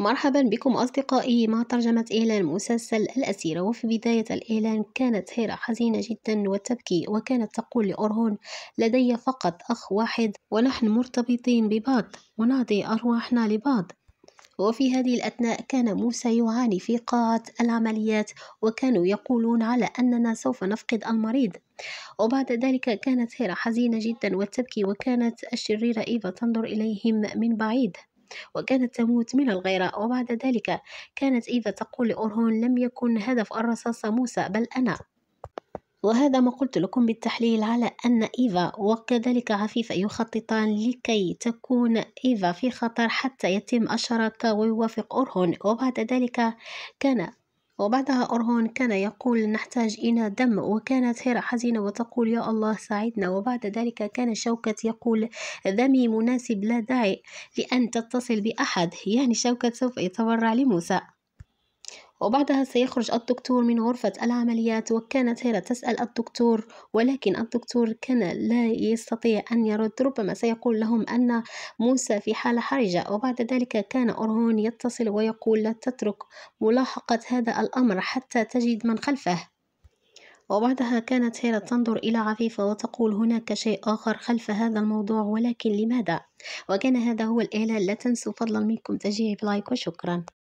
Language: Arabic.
مرحبا بكم أصدقائي مع ترجمة إعلان مسلسل الأسيرة وفي بداية الإعلان كانت هيرا حزينة جدا وتبكي وكانت تقول لأرهون لدي فقط أخ واحد ونحن مرتبطين ببعض ونعطي أرواحنا لبعض وفي هذه الأثناء كان موسى يعاني في قاعة العمليات وكانوا يقولون على أننا سوف نفقد المريض وبعد ذلك كانت هيرا حزينة جدا وتبكي وكانت الشريرة إيفا تنظر إليهم من بعيد وكانت تموت من الغيرة وبعد ذلك كانت إيفا تقول لأورهون لم يكن هدف الرصاصة موسى بل أنا وهذا ما قلت لكم بالتحليل على أن إيفا وكذلك عفيفة يخططان لكي تكون إيفا في خطر حتى يتم الشراكة ويوافق أورهون وبعد ذلك كان وبعدها أرهون كان يقول نحتاج إلى دم وكانت هيرا حزينة وتقول يا الله ساعدنا وبعد ذلك كان شوكت يقول دمي مناسب لا داعي لأن تتصل بأحد يعني شوكت سوف يتبرع لموسى وبعدها سيخرج الدكتور من غرفة العمليات وكانت هيرا تسأل الدكتور ولكن الدكتور كان لا يستطيع أن يرد ربما سيقول لهم أن موسى في حالة حرجة وبعد ذلك كان أرهون يتصل ويقول لا تترك ملاحقة هذا الأمر حتى تجد من خلفه وبعدها كانت هيرا تنظر إلى عفيفة وتقول هناك شيء آخر خلف هذا الموضوع ولكن لماذا؟ وكان هذا هو الإعلان لا تنسوا فضلا منكم تشجيعي بلايك وشكرا